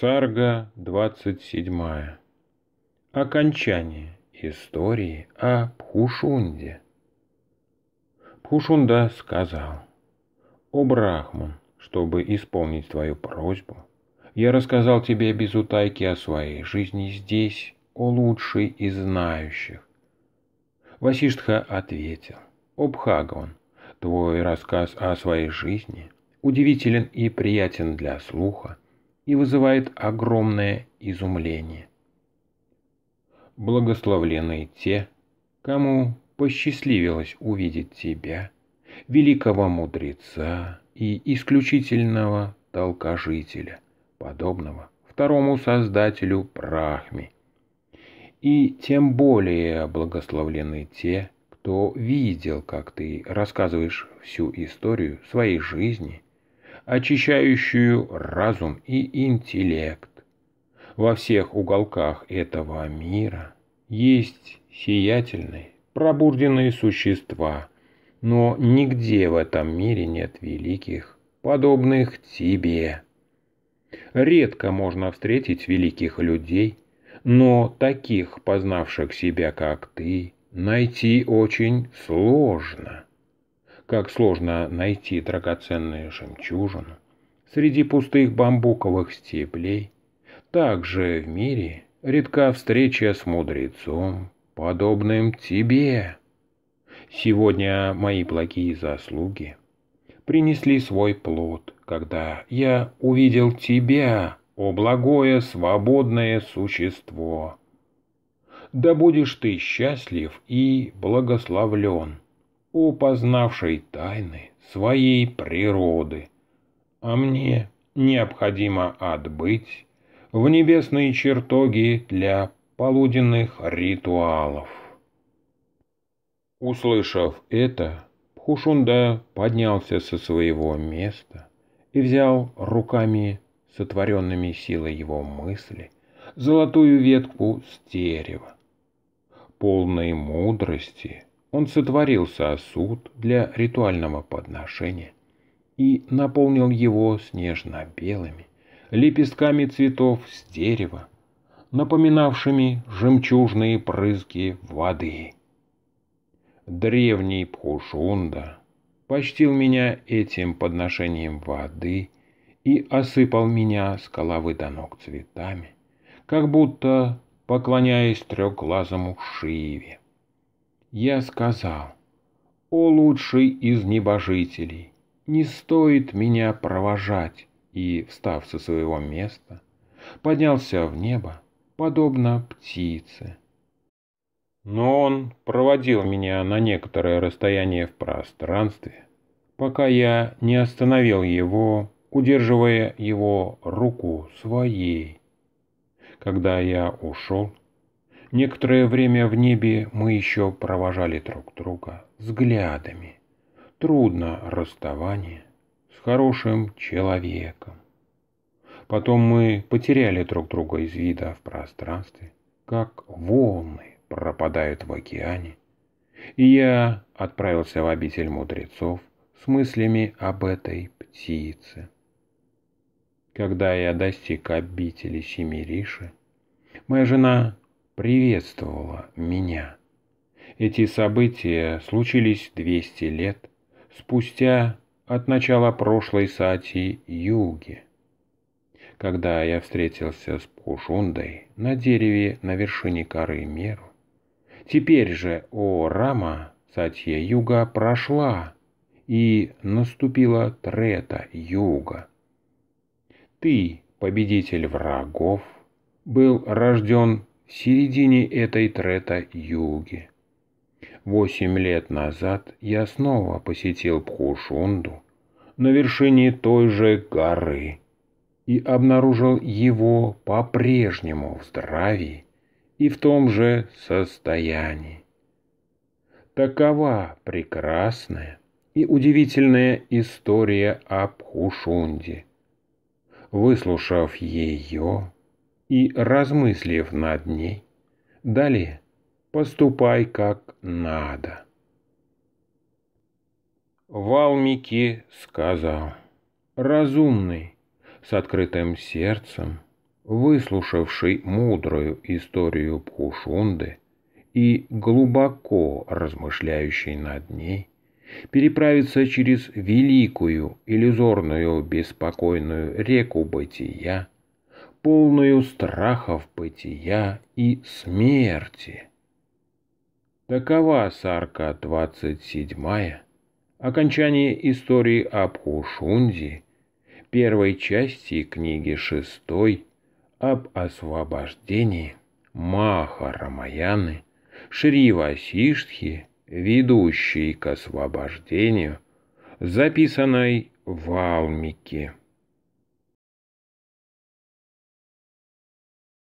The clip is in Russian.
Сарга 27. Окончание истории о Пхушунде. Пхушунда сказал, «О Брахман, чтобы исполнить твою просьбу, я рассказал тебе без утайки о своей жизни здесь, о лучшей из знающих». Васиштха ответил, «О Бхагаван, твой рассказ о своей жизни удивителен и приятен для слуха, и вызывает огромное изумление. Благословлены те, кому посчастливилось увидеть тебя, великого мудреца и исключительного толкожителя, подобного второму создателю Прахме. И тем более благословлены те, кто видел, как ты рассказываешь всю историю своей жизни очищающую разум и интеллект. Во всех уголках этого мира есть сиятельные, пробурденные существа, но нигде в этом мире нет великих, подобных тебе. Редко можно встретить великих людей, но таких, познавших себя, как ты, найти очень сложно как сложно найти драгоценные жемчужины среди пустых бамбуковых стеблей. Также в мире редка встреча с мудрецом, подобным тебе. Сегодня мои благие заслуги принесли свой плод, когда я увидел тебя, о благое свободное существо. Да будешь ты счастлив и благословлен у познавшей тайны своей природы. А мне необходимо отбыть в небесные чертоги для полуденных ритуалов. Услышав это, Пхушунда поднялся со своего места и взял руками, сотворенными силой его мысли, золотую ветку с дерева, Полной мудрости он сотворил сосуд для ритуального подношения и наполнил его снежно-белыми лепестками цветов с дерева, напоминавшими жемчужные брызги воды. Древний Пхушунда почтил меня этим подношением воды и осыпал меня с головы до ног цветами, как будто поклоняясь трехглазому Шиве я сказал, «О лучший из небожителей, не стоит меня провожать!» И, встав со своего места, поднялся в небо, подобно птице. Но он проводил меня на некоторое расстояние в пространстве, пока я не остановил его, удерживая его руку своей. Когда я ушел, Некоторое время в небе мы еще провожали друг друга взглядами. Трудно расставание с хорошим человеком. Потом мы потеряли друг друга из вида в пространстве, как волны пропадают в океане. И я отправился в обитель мудрецов с мыслями об этой птице. Когда я достиг обители Семириши, моя жена приветствовала меня. Эти события случились 200 лет спустя от начала прошлой сати Юги, когда я встретился с Пушундой на дереве на вершине коры Меру. Теперь же, о Рама, сатья Юга прошла, и наступила Трета Юга. Ты, победитель врагов, был рожден в середине этой трета-юги. Восемь лет назад я снова посетил Пхушунду на вершине той же горы и обнаружил его по-прежнему в здравии и в том же состоянии. Такова прекрасная и удивительная история об Хушунде. Выслушав ее, и размыслив над ней. Далее поступай как надо. Валмики сказал, разумный, с открытым сердцем, выслушавший мудрую историю Пхушунды и глубоко размышляющий над ней, переправиться через великую иллюзорную беспокойную реку бытия – полную страхов бытия и смерти. Такова сарка 27 окончание истории об Хушунзе, первой части книги 6 об освобождении Маха Рамаяны, Шри Васиштхи, ведущей к освобождению, записанной в Алмике.